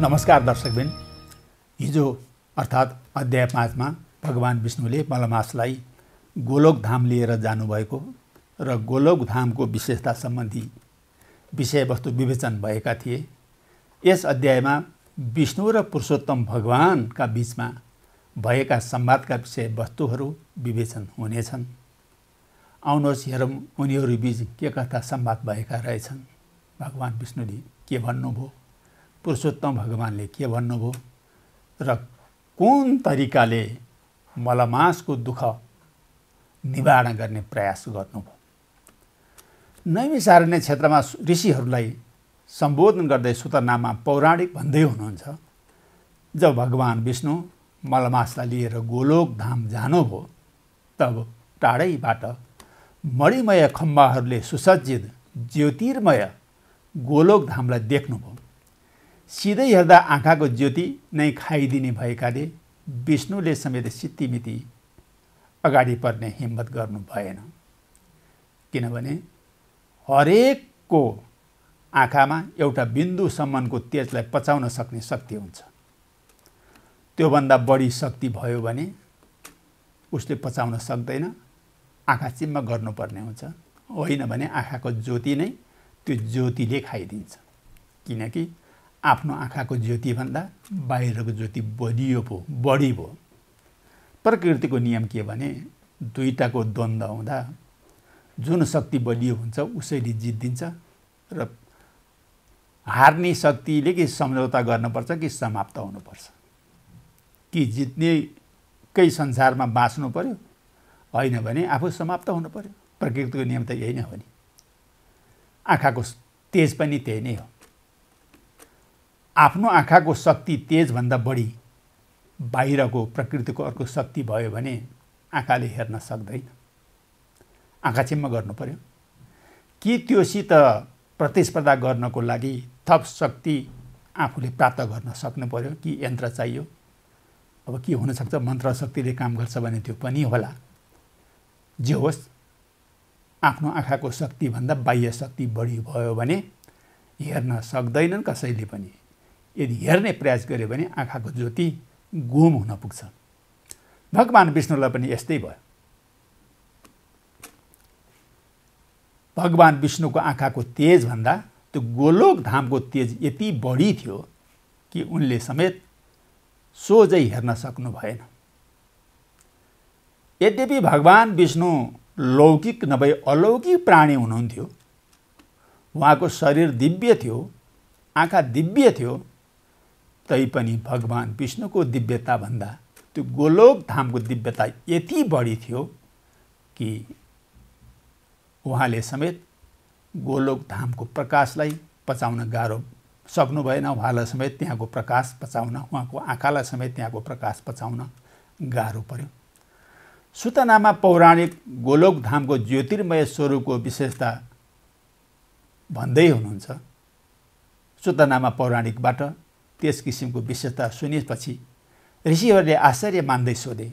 नमस्कार दर्शकबिन हिजो अर्थात् अध्याय पाँचमा भगवान् विष्णुले मलमासलाई धाम लिएर जानुभएको र गोलोक धामको विशेषता सम्बन्धी विषयवस्तु विवेचन भएका थिए यस अध्यायमा विष्णु र पुरुषोत्तम भगवानका बिचमा भएका संवादका विषयवस्तुहरू विवेचन हुनेछन् आउनुहोस् हेरौँ उनीहरू बिच के कस्ता संवाद भएका रहेछन् भगवान् विष्णुले के भन्नुभयो पुरुषोत्तम भगवान्ले के भन्नुभयो र कुन तरिकाले मलमासको दुःख निवारण गर्ने प्रयास गर्नुभयो नैमिसारण्य क्षेत्रमा ऋषिहरूलाई सम्बोधन गर्दै सुतनामा पौराणिक भन्दै हुनुहुन्छ जब भगवान् विष्णु मलमासलाई लिएर गोलोक धाम जानुभयो तब टाढैबाट मणिमय खम्बाहरूले सुसज्जित ज्योतिर्मय गोलोक धामलाई देख्नुभयो सिधै हेर्दा आँखाको ज्योति नै खाइदिने भएकाले विष्णुले समेत सिद्धिमिति अगाडि पर्ने हिम्मत गर्नु भएन किनभने हरेकको आँखामा एउटा बिन्दुसम्मको तेजलाई पचाउन सक्ने शक्ति हुन्छ त्योभन्दा बढी शक्ति भयो भने उसले पचाउन सक्दैन आँखा चिम्म गर्नुपर्ने हुन्छ होइन भने आँखाको ज्योति नै त्यो ज्योतिले खाइदिन्छ किनकि आफ्नो आँखाको ज्योतिभन्दा बाहिरको ज्योति बढियो पो बढी भयो प्रकृतिको नियम के भने दुईवटाको द्वन्द्व हुँदा जुन शक्ति बलियो हुन्छ उसैले जित दिन्छ र हार्ने शक्तिले कि सम्झौता गर्नुपर्छ कि समाप्त हुनुपर्छ कि जित्नेकै संसारमा बाँच्नु पऱ्यो होइन भने आफू समाप्त हुनु पऱ्यो प्रकृतिको नियम त यही नै हो नि आँखाको तेज पनि त्यही नै हो आफ्नो आँखाको शक्ति तेजभन्दा बढी बाहिरको प्रकृतिको अर्को शक्ति भयो भने आँखाले हेर्न सक्दैन आँखा चिम्म गर्नु पऱ्यो के त्योसित प्रतिस्पर्धा गर्नको लागि थप शक्ति आफूले प्राप्त गर्न सक्नु पऱ्यो कि यन्त्र चाहियो अब के हुनसक्छ मन्त्र शक्तिले काम गर्छ भने त्यो पनि होला जे होस् आफ्नो आँखाको शक्तिभन्दा बाह्य शक्ति बढी भयो भने हेर्न सक्दैनन् कसैले पनि यदि हेर्ने प्रयास गर्यो भने आँखाको ज्योति गुम हुन पुग्छ भगवान् विष्णुलाई पनि यस्तै भयो भगवान् विष्णुको आँखाको तेजभन्दा त्यो गोलोक धामको तेज यति बढी थियो कि उनले समेत सोझै हेर्न सक्नु भएन यद्यपि भगवान् विष्णु लौकिक नभए अलौकिक प्राणी हुनुहुन्थ्यो उहाँको शरीर दिव्य थियो आँखा दिव्य थियो तैपनि भगवान् विष्णुको दिव्यताभन्दा त्यो गोलोक धामको दिव्यता यति बढी थियो कि उहाँले समेत गोलोक धामको प्रकाशलाई पचाउन गाह्रो सक्नु भएन उहाँलाई समेत त्यहाँको प्रकाश पचाउन उहाँको आँखालाई समेत त्यहाँको प्रकाश पचाउन गाह्रो पर्यो सुतनामा पौराणिक गोलोक धामको ज्योतिर्मय स्वरूपको विशेषता भन्दै हुनुहुन्छ सुतनामा पौराणिकबाट त्यस किसिमको विशेषता सुनेपछि ऋषिहरूले आश्चर्य मान्दै सोधे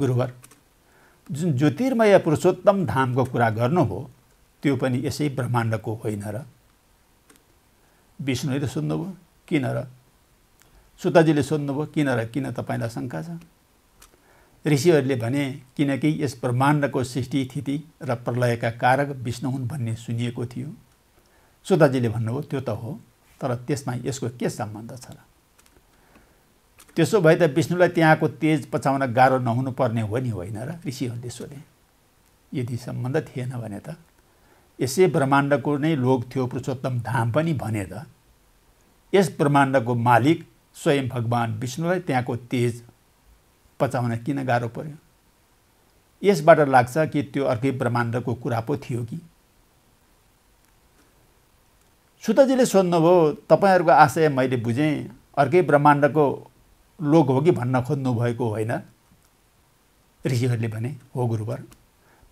गुरुवर जुन ज्योतिर्मय पुरुषोत्तम धामको कुरा गर्नु हो त्यो पनि यसै ब्रह्माण्डको होइन र विष्णुले सोध्नुभयो किन र सुताजीले सोध्नुभयो किन र किन तपाईँलाई शङ्का छ ऋषिहरूले भने किनकि यस ब्रह्माण्डको सृष्टि स्थिति र प्रलयका कारक विष्णु हुन् भन्ने सुनिएको थियो सुताजीले भन्नुभयो त्यो त हो तर त्यसमा यसको के सम्बन्ध छ र त्यसो भए त विष्णुलाई त्यहाँको तेज पचाउन गाह्रो नहुनुपर्ने हो नि होइन र ऋषिहरूले सोधे यदि सम्बन्ध थिएन भने त यसै ब्रह्माण्डको नै लोक थियो पुरुषोत्तम धाम पनि भने त यस ब्रह्माण्डको मालिक स्वयं भगवान् विष्णुलाई त्यहाँको तेज पचाउन किन गाह्रो पर्यो यसबाट लाग्छ कि त्यो अर्कै ब्रह्माण्डको कुरा पो थियो कि सुतजीले सोध्नुभयो तपाईँहरूको आशय मैले बुझेँ अर्कै ब्रह्माण्डको लोक हो कि भन्न खोज्नु भएको होइन ऋषिहरूले भने हो गुरुवर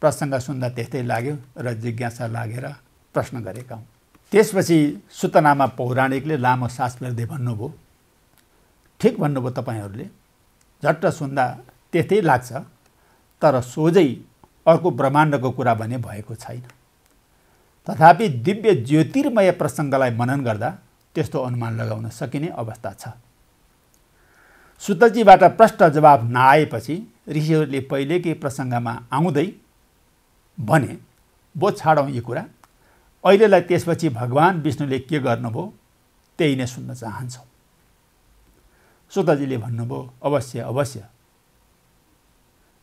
प्रसङ्ग सुन्दा त्यस्तै लाग्यो र जिज्ञासा लागेर प्रश्न गरेका हौँ त्यसपछि सुतनामा पौराणिकले लामो सास फेर्दै भन्नुभयो ठिक भन्नुभयो तपाईँहरूले झट्ट सुन्दा त्यस्तै लाग्छ तर सोझै अर्को ब्रह्माण्डको कुरा भने भएको छैन तथापि दिव्य ज्योतिर्मय प्रसङ्गलाई मनन गर्दा त्यस्तो अनुमान लगाउन सकिने अवस्था छ सुतजीबाट प्रष्ट जवाब नआएपछि ऋषिहरूले पहिलेकै प्रसङ्गमा आउँदै भने बो छाडौँ यो कुरा अहिलेलाई त्यसपछि भगवान् विष्णुले के गर्नुभयो त्यही नै सुन्न चाहन्छौँ सुतजीले भन्नुभयो अवश्य अवश्य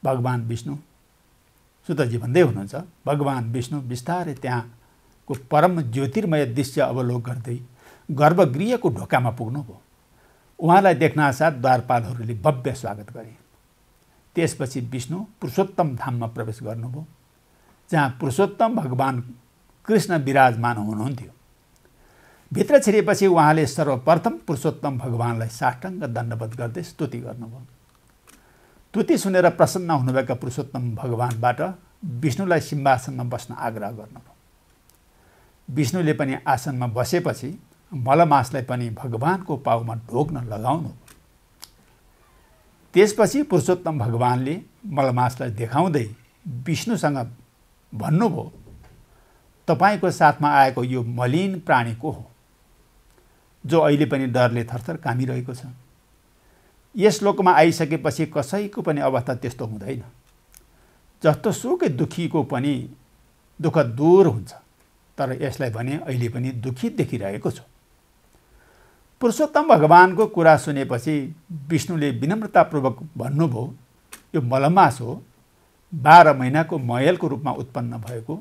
भगवान् विष्णु सुतजी भन्दै हुनुहुन्छ भगवान् विष्णु बिस्तारै त्यहाँ को परम ज्योतिर्मय दृश्य अवलोक गर्दै गर्भगृहको ढोकामा पुग्नुभयो उहाँलाई देख्न द्वारपालहरूले भव्य स्वागत गरे त्यसपछि विष्णु पुरुषोत्तम धाममा प्रवेश गर्नुभयो जहाँ पुरुषोत्तम भगवान् कृष्ण विराजमान हुनुहुन्थ्यो भित्र छिरेपछि उहाँले सर्वप्रथम पुरुषोत्तम भगवान्लाई साष्टाङ्ग दण्डवत गर्दै स्तुति गर्नुभयो स्तुति सुनेर प्रसन्न हुनुभएका पुरुषोत्तम भगवान्बाट विष्णुलाई सिंहासनमा बस्न आग्रह गर्नुभयो विष्णुले पनि आसनमा बसेपछि मलमासलाई पनि भगवानको पाउमा ढोक्न लगाउनु त्यसपछि पुरुषोत्तम भगवानले मलमासलाई देखाउँदै विष्णुसँग भन्नुभयो तपाईँको साथमा आएको यो मलिन प्राणी को हो जो अहिले पनि डरले थरथर कामिरहेको छ यस लोकमा आइसकेपछि कसैको पनि अवस्था त्यस्तो हुँदैन जस्तो सुकै दुखीको पनि दुःख दूर हुन्छ तर यसलाई भने अहिले पनि दुखी देखिरहेको छु पुरुषोत्तम भगवानको कुरा सुनेपछि विष्णुले विनम्रतापूर्वक भन्नुभयो यो मलमास हो बाह्र महिनाको मयलको रूपमा उत्पन्न भएको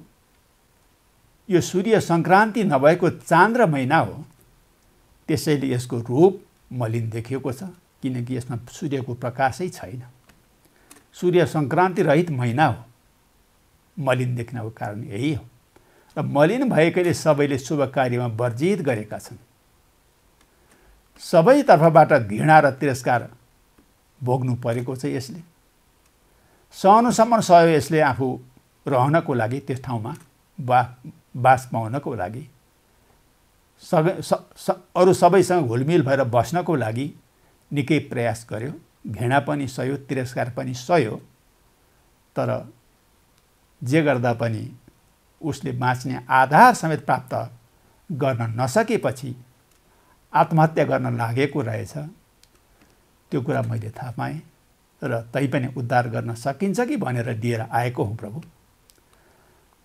यो सूर्य सङ्क्रान्ति नभएको चान्द्र महिना हो त्यसैले यसको रूप मलिन देखिएको छ किनकि यसमा सूर्यको प्रकाशै छैन सूर्य सङ्क्रान्ति रहित महिना हो मलिन देख्नको कारण यही हो र मलिन भएकोले सबैले शुभ कार्यमा वर्जित गरेका छन् सबैतर्फबाट घृणा र तिरस्कार भोग्नु परेको छ यसले सहनुसम्म सह्यो यसले आफू रहनको लागि त्यस ठाउँमा बा बास पाउनको लागि सग स अरू सबैसँग घुलमिल भएर बस्नको लागि निकै प्रयास गर्यो घृणा पनि सह्यो तिरस्कार पनि सह्यो तर जे गर्दा पनि उसले बाँच्ने आधार समेत प्राप्त गर्न नसकेपछि आत्महत्या गर्न लागेको रहेछ त्यो कुरा मैले थाहा पाएँ र तैपनि उद्धार गर्न सकिन्छ कि भनेर दिएर आएको हुँ प्रभु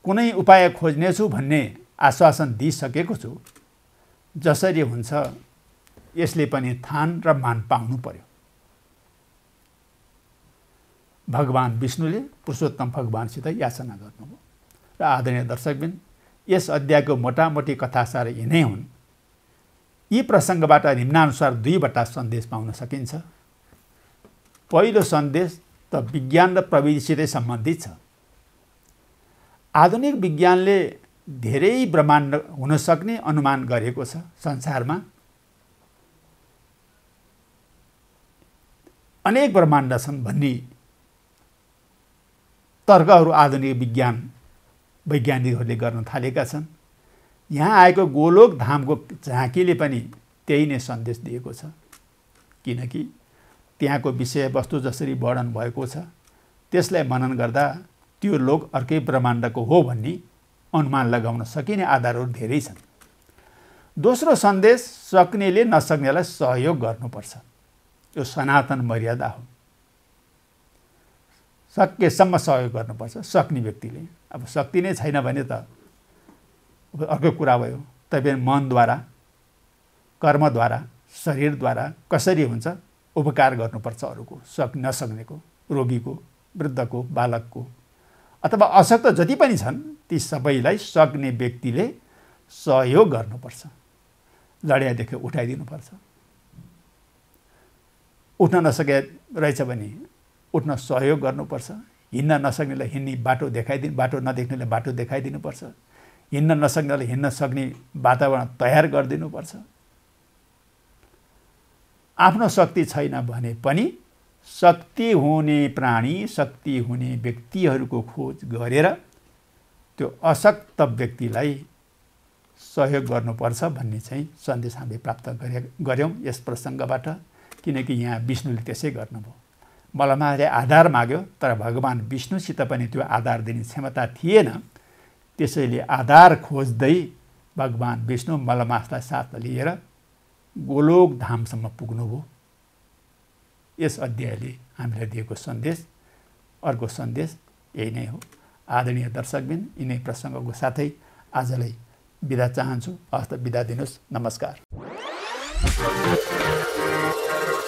कुनै उपाय खोज्नेछु भन्ने आश्वासन दिइसकेको छु जसरी हुन्छ यसले पनि थान र मान पाउनु पर्यो भगवान् विष्णुले पुरुषोत्तम भगवान्सित याचना गर्नुभयो र आदरणीय दर्शकबिन यस अध्यायको मोटामोटी कथासार यिनै हुन् यी प्रसङ्गबाट निम्नानुसार दुईवटा सन्देश पाउन सकिन्छ पहिलो सन्देश त विज्ञान र प्रविधिसितै सम्बन्धित छ आधुनिक विज्ञानले धेरै ब्रह्माण्ड हुनसक्ने अनुमान गरेको छ संसारमा अनेक ब्रह्माण्ड छन् भन्ने तर्कहरू आधुनिक विज्ञान वैज्ञानिकहरूले गर्न थालेका छन् यहाँ आएको गोलोक धामको झाँकीले पनि त्यही नै सन्देश दिएको छ किनकि त्यहाँको विषयवस्तु जसरी वर्णन भएको छ त्यसलाई मनन गर्दा त्यो लोक अर्कै ब्रह्माण्डको हो भन्ने अनुमान लगाउन सकिने आधारहरू धेरै छन् दोस्रो सन्देश सक्नेले नसक्नेलाई सहयोग गर्नुपर्छ यो सनातन मर्यादा हो सकेसम्म सहयोग गर्नुपर्छ सक्ने व्यक्तिले अब शक्ति नै छैन भने त अर्को कुरा भयो तपाईँ मनद्वारा कर्मद्वारा शरीरद्वारा कसरी हुन्छ उपकार गर्नुपर्छ अरूको सक नसक्नेको रोगीको वृद्धको बालकको अथवा अशक्त जति पनि छन् ती सबैलाई सक्ने व्यक्तिले सहयोग गर्नुपर्छ लडियादेखि उठाइदिनुपर्छ उठ्न नसके रहेछ भने उठ्न सहयोग गर्नुपर्छ हिँड्न नसक्नेलाई हिँड्ने बाटो देखाइदिनु बाटो नदेख्नेलाई बाटो देखाइदिनुपर्छ हिँड्न नसक्नेलाई हिँड्न सक्ने वातावरण तयार गरिदिनुपर्छ आफ्नो शक्ति छैन भने पनि शक्ति हुने प्राणी शक्ति हुने व्यक्तिहरूको खोज गरेर त्यो अशक्त व्यक्तिलाई सहयोग गर्नुपर्छ भन्ने चाहिँ सन्देश हामीले प्राप्त गरे गऱ्यौँ यस प्रसङ्गबाट किनकि यहाँ विष्णुले त्यसै गर्नुभयो बलमा आधार माग्यो तर भगवान् विष्णुसित पनि त्यो आधार दिने क्षमता थिएन त्यसैले आधार खोज्दै भगवान् विष्णु मलमासलाई साथ लिएर गोलोक धामसम्म पुग्नुभयो यस अध्यायले हामीलाई दिएको सन्देश अर्को सन्देश यही नै हो आदरणीय दर्शकबिन यिनै प्रसङ्गको साथै आजलाई बिदा चाहन्छु हस्त बिदा दिनुहोस् नमस्कार